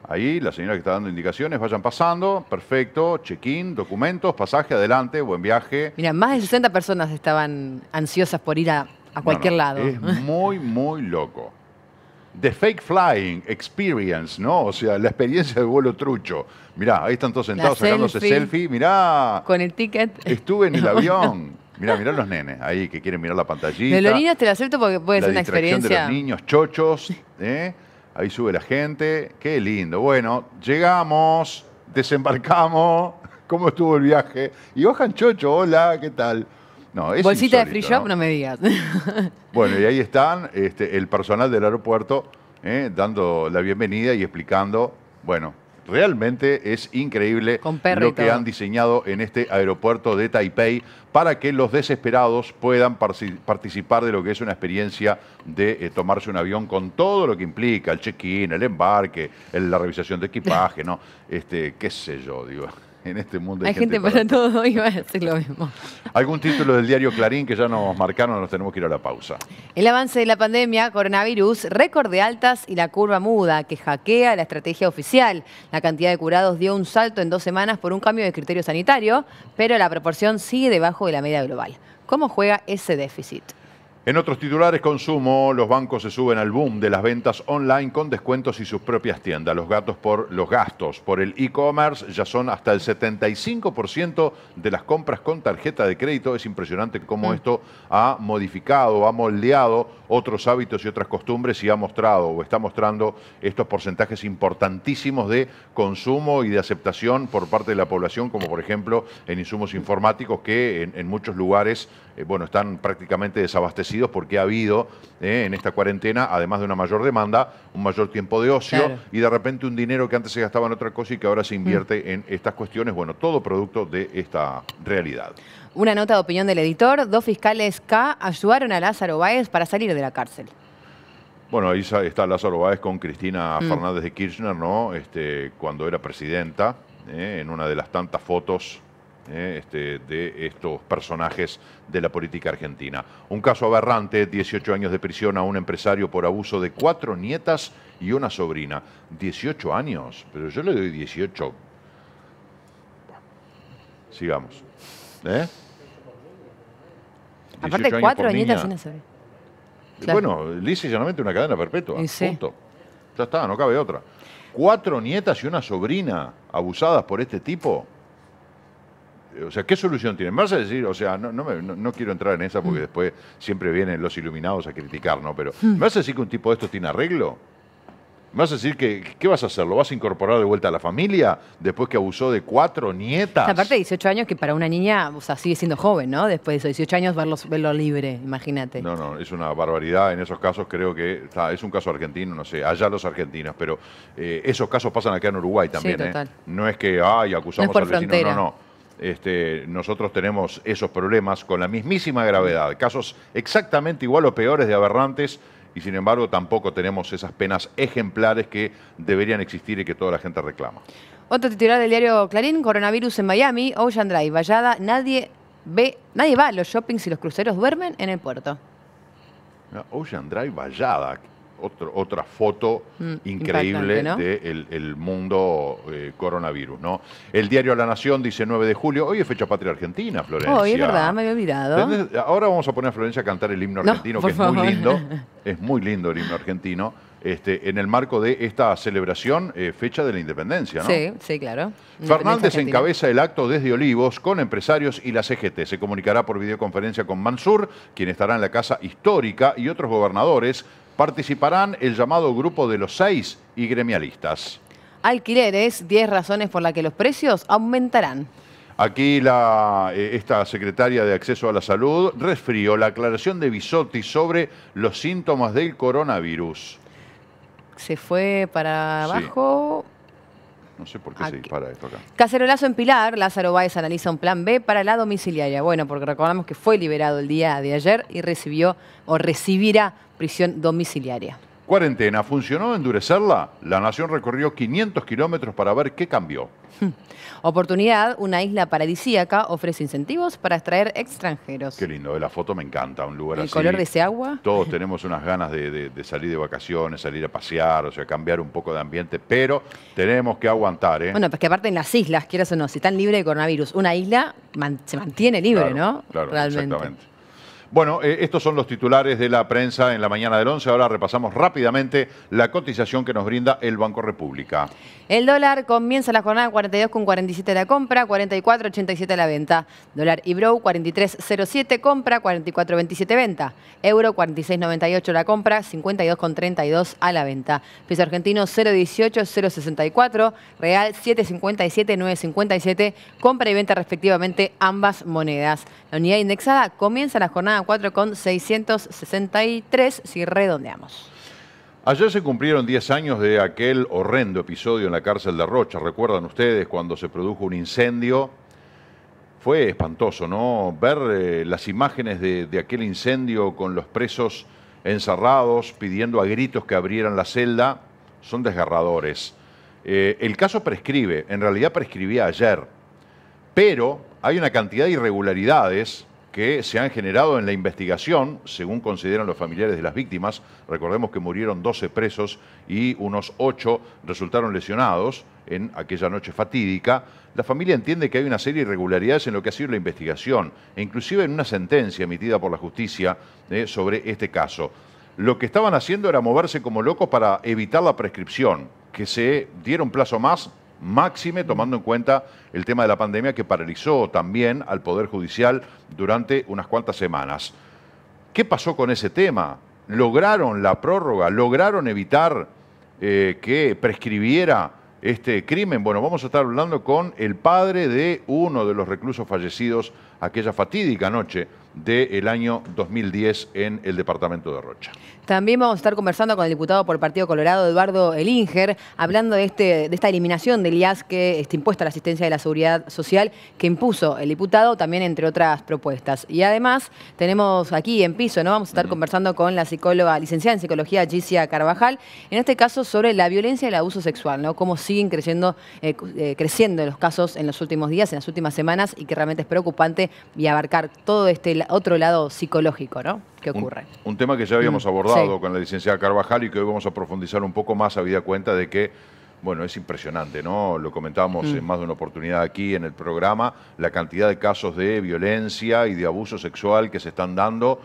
Ahí, la señora que está dando indicaciones, vayan pasando. Perfecto, check-in, documentos, pasaje, adelante, buen viaje. Mira, más de 60 personas estaban ansiosas por ir a, cualquier lado. Es muy, muy loco. The Fake Flying Experience, ¿no? O sea, la experiencia de vuelo trucho. Mirá, ahí están todos sentados sacándose selfie. selfie. Mirá. Con el ticket. Estuve en el avión. Mirá, mirá los nenes ahí que quieren mirar la pantallita. los De niños te la acepto porque puede ser una experiencia. de los niños, chochos, ¿eh? Ahí sube la gente. Qué lindo. Bueno, llegamos, desembarcamos. ¿Cómo estuvo el viaje? Y bajan chocho, hola, ¿qué tal? No, Bolsita de free shop, ¿no? me digas. Bueno, y ahí están este, el personal del aeropuerto ¿eh? dando la bienvenida y explicando, bueno, realmente es increíble lo que han diseñado en este aeropuerto de Taipei para que los desesperados puedan participar de lo que es una experiencia de eh, tomarse un avión con todo lo que implica, el check-in, el embarque, la revisación de equipaje, ¿no? Este, qué sé yo, digo en este mundo hay, gente, para, todo y va a decir lo mismo. Algún título del diario Clarín que ya nos marcaron, nos tenemos que ir a la pausa. El avance de la pandemia, coronavirus, récord de altas y la curva muda que hackea la estrategia oficial. La cantidad de curados dio un salto en dos semanas por un cambio de criterio sanitario, pero la proporción sigue debajo de la media global. ¿Cómo juega ese déficit? En otros titulares, consumo, los bancos se suben al boom de las ventas online con descuentos y sus propias tiendas. Los, gastos por, los gastos por el e-commerce ya son hasta el 75% de las compras con tarjeta de crédito. Es impresionante cómo mm. esto ha modificado, ha moldeado otros hábitos y otras costumbres y ha mostrado o está mostrando estos porcentajes importantísimos de consumo y de aceptación por parte de la población, como por ejemplo en insumos informáticos que en muchos lugares eh, bueno, están prácticamente desabastecidos porque ha habido eh, en esta cuarentena, además de una mayor demanda, un mayor tiempo de ocio y de repente un dinero que antes se gastaba en otra cosa y que ahora se invierte mm. en estas cuestiones, bueno, todo producto de esta realidad. Una nota de opinión del editor, dos fiscales K ayudaron a Lázaro Báez para salir de la cárcel. Bueno, ahí está Lázaro Báez con Cristina mm. Fernández de Kirchner, ¿no? Este, cuando era presidenta, eh, en una de las tantas fotos eh, este, de estos personajes de la política argentina. Un caso aberrante, 18 años de prisión a un empresario por abuso de cuatro nietas y una sobrina. 18 años, pero yo le doy 18. sigamos. ¿Eh? Aparte, cuatro nietas y una sobrina. Bueno, lisa llanamente una cadena perpetua. Punto. Ya está, no cabe otra. Cuatro nietas y una sobrina abusadas por este tipo o sea, ¿qué solución tiene? Me vas a decir, o sea, no, no, no, quiero entrar en esa porque mm. después siempre vienen los iluminados a criticar, ¿no? Pero, ¿me mm. vas a decir que un tipo de estos tiene arreglo? ¿Me vas a decir que qué vas a hacer? ¿Lo vas a incorporar de vuelta a la familia después que abusó de cuatro nietas? Aparte de 18 años, que para una niña, o sea, sigue siendo joven, ¿no? Después de esos 18 años, verlo, libre, imagínate. No, no, es una barbaridad. En esos casos creo que es un caso argentino, no sé, allá los argentinos, pero eh, esos casos pasan acá en Uruguay también, ¿eh? No es que, ay, acusamos no al vecino, no, no. Este, nosotros tenemos esos problemas con la mismísima gravedad, casos exactamente igual o peores de aberrantes y sin embargo tampoco tenemos esas penas ejemplares que deberían existir y que toda la gente reclama. Otro titular del diario Clarín, coronavirus en Miami, Ocean Drive, vallada, nadie ve, nadie va a los shoppings y los cruceros duermen en el puerto. Ocean Drive, vallada, otra foto mm, increíble del mundo eh, coronavirus. ¿no? El diario La Nación dice 9 de julio, hoy es fecha patria argentina, Florencia. Hoy es verdad, me había olvidado. Ahora vamos a poner a Florencia a cantar el himno argentino, que es muy lindo, es muy lindo el himno argentino. Este, en el marco de esta celebración, eh, fecha de la independencia, ¿no? Sí, sí, claro. Fernández encabeza el acto desde Olivos con empresarios y la CGT. Se comunicará por videoconferencia con Mansur, quien estará en la Casa Histórica, y otros gobernadores participarán el llamado grupo de los seis y gremialistas. Alquileres, 10 razones por las que los precios aumentarán. Aquí la, eh, esta secretaria de Acceso a la Salud resfrió la aclaración de Bisotti sobre los síntomas del coronavirus. Se fue para abajo. No sé por qué ah, se dispara esto acá. Cacerolazo en Pilar, Lázaro Báez analiza un plan B para la domiciliaria. Bueno, porque recordamos que fue liberado el día de ayer y recibió o recibirá prisión domiciliaria. Cuarentena, ¿funcionó endurecerla? La nación recorrió 500 kilómetros para ver qué cambió. Oportunidad, una isla paradisíaca ofrece incentivos para extraer extranjeros. Qué lindo, eh, la foto me encanta, un lugar así. El color de ese agua. Todos tenemos unas ganas de, salir de vacaciones, salir a pasear, o sea, cambiar un poco de ambiente, pero tenemos que aguantar, ¿eh? Bueno, pues que aparte en las islas, quieras o no, si están libres de coronavirus, una isla se mantiene libre, ¿no? Claro, Realmente. exactamente. Bueno, eh, estos son los titulares de la prensa en la mañana del 11. Ahora repasamos rápidamente la cotización que nos brinda el Banco República. El dólar comienza la jornada 42 con 47 la compra, 44,87 la venta. Dólar ibro 43,07 compra, 44,27 venta. Euro 46,98 la compra, 52,32 a la venta. Peso argentino 0,18,064. Real 7,57, 9,57. Compra y venta respectivamente ambas monedas. La unidad indexada comienza la jornada 4,663 si redondeamos. Ayer se cumplieron 10 años de aquel horrendo episodio en la cárcel de Rocha. ¿Recuerdan ustedes cuando se produjo un incendio? Fue espantoso, ¿no? Ver eh, las imágenes de, aquel incendio con los presos encerrados pidiendo a gritos que abrieran la celda son desgarradores. Eh, el caso prescribe, en realidad prescribía ayer, pero hay una cantidad de irregularidades que se han generado en la investigación, según consideran los familiares de las víctimas. Recordemos que murieron 12 presos y unos 8 resultaron lesionados en aquella noche fatídica. La familia entiende que hay una serie de irregularidades en lo que ha sido la investigación, e inclusive en una sentencia emitida por la justicia eh, sobre este caso. Lo que estaban haciendo era moverse como locos para evitar la prescripción, que se diera un plazo más máxime tomando en cuenta el tema de la pandemia que paralizó también al Poder Judicial durante unas cuantas semanas. ¿Qué pasó con ese tema? ¿Lograron la prórroga? ¿Lograron evitar eh, que prescribiera este crimen? Bueno, vamos a estar hablando con el padre de uno de los reclusos fallecidos aquella fatídica noche del año 2010 en el departamento de Rocha. También vamos a estar conversando con el diputado por Partido Colorado, Eduardo Elinger, hablando de, este, de esta eliminación del IAS que está impuesta a la asistencia de la seguridad social que impuso el diputado, también entre otras propuestas. Y además tenemos aquí en piso, ¿no? Vamos a estar conversando con la psicóloga, licenciada en psicología Gisia Carvajal, en este caso sobre la violencia y el abuso sexual, ¿no? Cómo siguen eh, eh, creciendo, los casos en los últimos días, en las últimas semanas, y que realmente es preocupante y abarcar todo este otro lado psicológico, ¿no? Un, tema que ya habíamos mm, abordado con la licenciada Carvajal y que hoy vamos a profundizar un poco más, a vida cuenta de que bueno, es impresionante, ¿no? Lo comentábamos mm. en más de una oportunidad aquí en el programa, la cantidad de casos de violencia y de abuso sexual que se están dando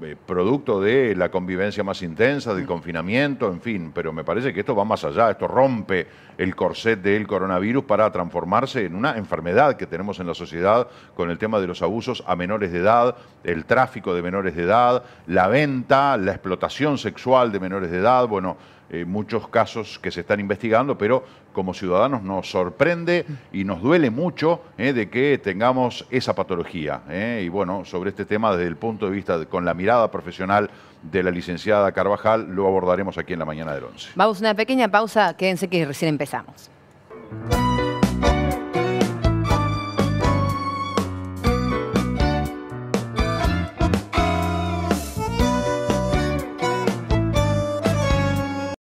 eh, producto de la convivencia más intensa, del confinamiento, en fin, pero me parece que esto va más allá, esto rompe el corset del coronavirus para transformarse en una enfermedad que tenemos en la sociedad con el tema de los abusos a menores de edad, el tráfico de menores de edad, la venta, la explotación sexual de menores de edad, bueno, eh, muchos casos que se están investigando, pero como ciudadanos nos sorprende y nos duele mucho eh, de que tengamos esa patología. Eh, y bueno, sobre este tema desde el punto de vista, con la mirada profesional de la licenciada Carvajal, lo abordaremos aquí en la mañana del 11. Vamos a una pequeña pausa, quédense que recién empezamos.